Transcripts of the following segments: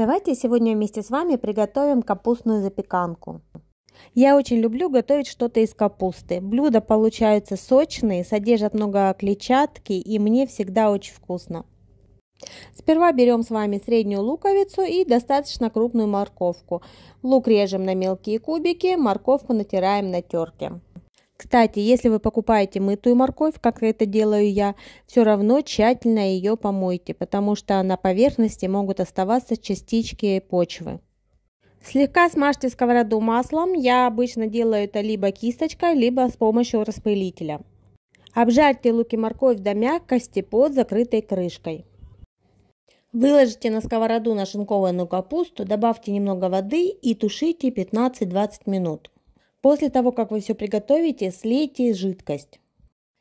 Давайте сегодня вместе с вами приготовим капустную запеканку. Я очень люблю готовить что-то из капусты. Блюда получаются сочные, содержат много клетчатки и мне всегда очень вкусно. Сперва берем с вами среднюю луковицу и достаточно крупную морковку. Лук режем на мелкие кубики, морковку натираем на терке. Кстати, если вы покупаете мытую морковь, как это делаю я, все равно тщательно ее помойте, потому что на поверхности могут оставаться частички почвы. Слегка смажьте сковороду маслом, я обычно делаю это либо кисточкой, либо с помощью распылителя. Обжарьте лук и морковь до мягкости под закрытой крышкой. Выложите на сковороду нашинкованную капусту, добавьте немного воды и тушите 15-20 минут. После того, как вы все приготовите, слейте жидкость.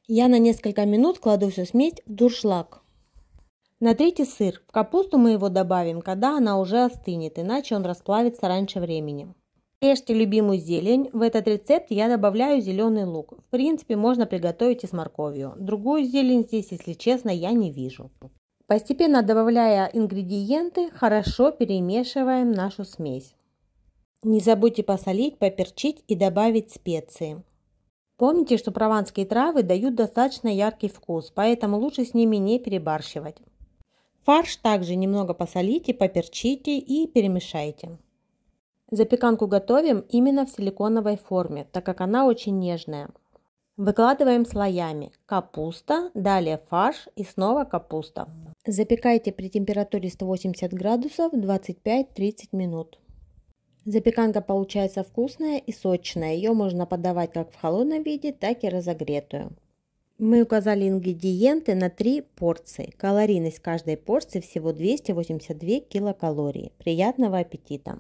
Я на несколько минут кладу всю смесь в дуршлаг. Натрите сыр. В капусту мы его добавим, когда она уже остынет, иначе он расплавится раньше времени. Режьте любимую зелень. В этот рецепт я добавляю зеленый лук. В принципе, можно приготовить и с морковью. Другую зелень здесь, если честно, я не вижу. Постепенно добавляя ингредиенты, хорошо перемешиваем нашу смесь. Не забудьте посолить, поперчить и добавить специи. Помните, что прованские травы дают достаточно яркий вкус, поэтому лучше с ними не перебарщивать. Фарш также немного посолите, поперчите и перемешайте. Запеканку готовим именно в силиконовой форме, так как она очень нежная. Выкладываем слоями капуста, далее фарш и снова капуста. Запекайте при температуре 180 градусов 25-30 минут. Запеканка получается вкусная и сочная. Ее можно подавать как в холодном виде, так и разогретую. Мы указали ингредиенты на 3 порции. Калорийность каждой порции всего 282 килокалории. Приятного аппетита!